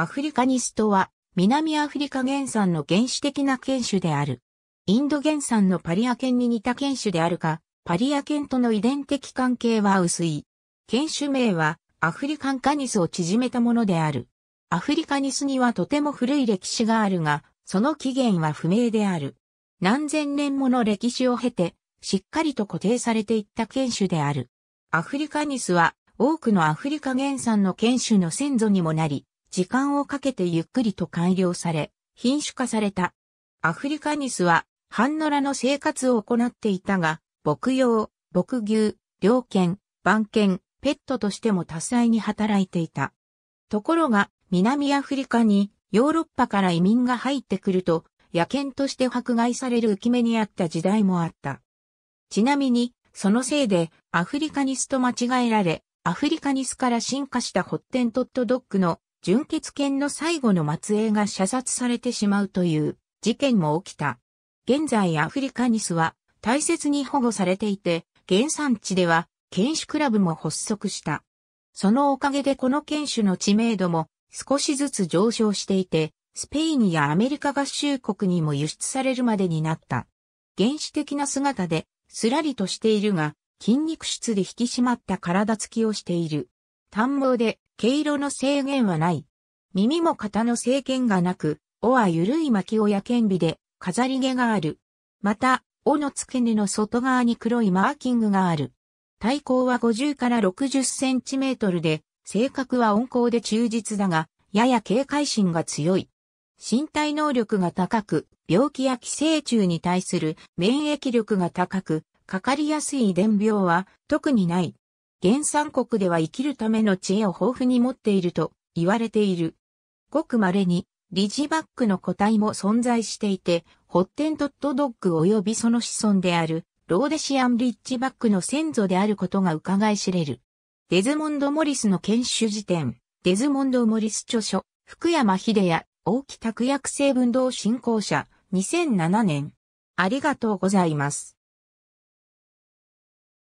アフリカニストは、南アフリカ原産の原始的な犬種である。インド原産のパリア犬に似た犬種であるか、パリア犬との遺伝的関係は薄い。犬種名は、アフリカンカニスを縮めたものである。アフリカニスにはとても古い歴史があるが、その起源は不明である。何千年もの歴史を経て、しっかりと固定されていった犬種である。アフリカニスは、多くのアフリカ原産の犬種の先祖にもなり、時間をかけてゆっくりと改良され、品種化された。アフリカニスは、ハンノラの生活を行っていたが、牧羊、牧牛、猟犬、番犬、ペットとしても多彩に働いていた。ところが、南アフリカにヨーロッパから移民が入ってくると、野犬として迫害される浮き目にあった時代もあった。ちなみに、そのせいで、アフリカニスと間違えられ、アフリカニスから進化したホッテントットドッグの純血犬の最後の末裔が射殺されてしまうという事件も起きた。現在アフリカニスは大切に保護されていて、原産地では犬種クラブも発足した。そのおかげでこの犬種の知名度も少しずつ上昇していて、スペインやアメリカ合衆国にも輸出されるまでになった。原始的な姿で、すらりとしているが、筋肉質で引き締まった体つきをしている。短毛で毛色の制限はない。耳も肩の制限がなく、尾は緩い巻き尾や剣尾で飾り毛がある。また、尾の付け根の外側に黒いマーキングがある。体高は50から60センチメートルで、性格は温厚で忠実だが、やや警戒心が強い。身体能力が高く、病気や寄生虫に対する免疫力が高く、かかりやすい伝病は特にない。原産国では生きるための知恵を豊富に持っていると言われている。ごく稀に、リジバックの個体も存在していて、ホッテントットドッグ及びその子孫である、ローデシアン・リッジバックの先祖であることが伺い知れる。デズモンド・モリスの研修辞典、デズモンド・モリス著書、福山秀也、大木拓薬成分動振興者、2007年。ありがとうございます。